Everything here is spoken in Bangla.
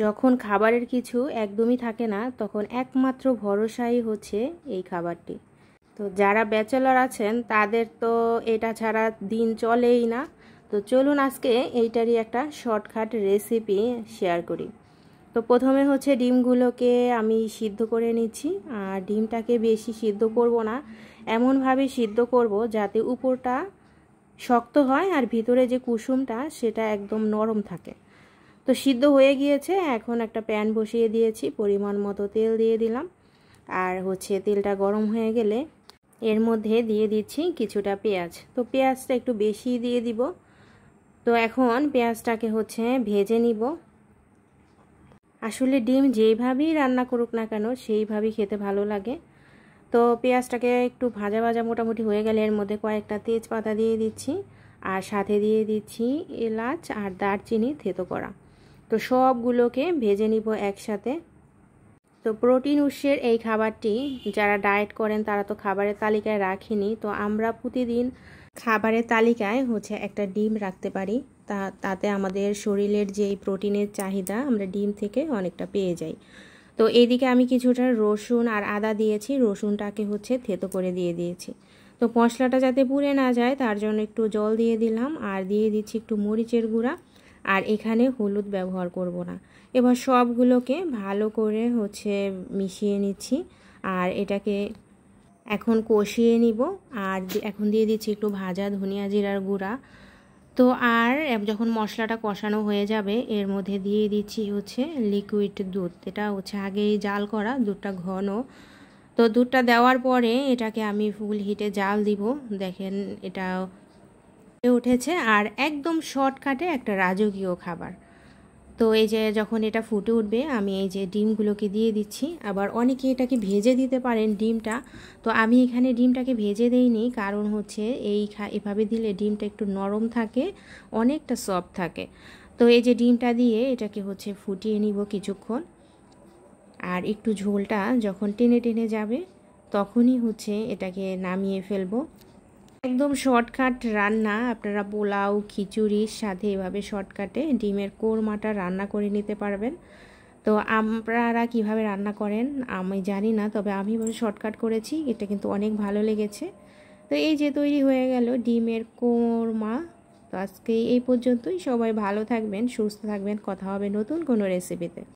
যখন খাবারের কিছু একদমই থাকে না তখন একমাত্র ভরসাই হচ্ছে এই খাবারটি তো যারা ব্যাচেলার আছেন তাদের তো এটা ছাড়া দিন চলেই না তো চলুন আজকে এইটারই একটা শর্টকাট রেসিপি শেয়ার করি তো প্রথমে হচ্ছে ডিমগুলোকে আমি সিদ্ধ করে নিচ্ছি আর ডিমটাকে বেশি সিদ্ধ করব না এমনভাবে সিদ্ধ করব যাতে উপরটা শক্ত হয় আর ভিতরে যে কুসুমটা সেটা একদম নরম থাকে তো সিদ্ধ হয়ে গিয়েছে এখন একটা প্যান বসিয়ে দিয়েছি পরিমাণ মতো তেল দিয়ে দিলাম আর হচ্ছে তেলটা গরম হয়ে গেলে এর মধ্যে দিয়ে দিচ্ছি কিছুটা পেঁয়াজ তো পেঁয়াজটা একটু বেশি দিয়ে দিব তো এখন পেঁয়াজটাকে হচ্ছে ভেজে নিব আসলে ডিম যেইভাবেই রান্না করুক না কেন সেইভাবেই খেতে ভালো লাগে তো পেঁয়াজটাকে একটু ভাজা ভাজা মোটামুটি হয়ে গেলে এর মধ্যে কয়েকটা তেজপাতা দিয়ে দিচ্ছি আর সাথে দিয়ে দিচ্ছি এলাচ আর দারচিনি থেতো করা তো সবগুলোকে ভেজে নিব একসাথে তো প্রোটিন উৎসের এই খাবারটি যারা ডায়েট করেন তারা তো খাবারের তালিকায় রাখিনি তো আমরা প্রতিদিন খাবারের তালিকায় হচ্ছে একটা ডিম রাখতে পারি তা তাতে আমাদের শরীরের যেই প্রোটিনের চাহিদা আমরা ডিম থেকে অনেকটা পেয়ে যাই তো এইদিকে আমি কিছুটা রসুন আর আদা দিয়েছি রসুনটাকে হচ্ছে থেতো করে দিয়ে দিয়েছি তো মশলাটা যাতে পুড়ে না যায় তার জন্য একটু জল দিয়ে দিলাম আর দিয়ে দিচ্ছি একটু মরিচের গুঁড়া আর এখানে হলুদ ব্যবহার করব না এবার সবগুলোকে ভালো করে হচ্ছে মিশিয়ে নিচ্ছি আর এটাকে এখন কষিয়ে নিব আর এখন দিয়ে দিচ্ছি একটু ভাজা ধনিয়া জিরার গুঁড়া তো আর যখন মশলাটা কষানো হয়ে যাবে এর মধ্যে দিয়ে দিচ্ছি হচ্ছে লিকুইড দুধ এটা হচ্ছে আগেই জাল করা দুধটা ঘন তো দুধটা দেওয়ার পরে এটাকে আমি ফুল হিটে জাল দিব দেখেন এটা হয়ে উঠেছে আর একদম শর্টকাটে একটা রাজকীয় খাবার তো এই যে যখন এটা ফুটে উঠবে আমি এই যে ডিমগুলোকে দিয়ে দিচ্ছি আবার অনেকে এটাকে ভেজে দিতে পারেন ডিমটা তো আমি এখানে ডিমটাকে ভেজে দেইনি কারণ হচ্ছে এই এভাবে দিলে ডিমটা একটু নরম থাকে অনেকটা সফট থাকে তো এই যে ডিমটা দিয়ে এটাকে হচ্ছে ফুটিয়ে নিব কিছুক্ষণ আর একটু ঝোলটা যখন টেনে টেনে যাবে তখনই হচ্ছে এটাকে নামিয়ে ফেলবো একদম শর্টকাট রান্না আপনারা পোলাও খিচুড়ির সাথে এভাবে শর্টকাটে ডিমের কোরমাটা রান্না করে নিতে পারবেন তো আপনারা কিভাবে রান্না করেন আমি জানি না তবে আমি শর্টকাট করেছি এটা কিন্তু অনেক ভালো লেগেছে তো এই যে তৈরি হয়ে গেল ডিমের কোরমা তো আজকে এই পর্যন্তই সবাই ভালো থাকবেন সুস্থ থাকবেন কথা হবে নতুন কোনো রেসিপিতে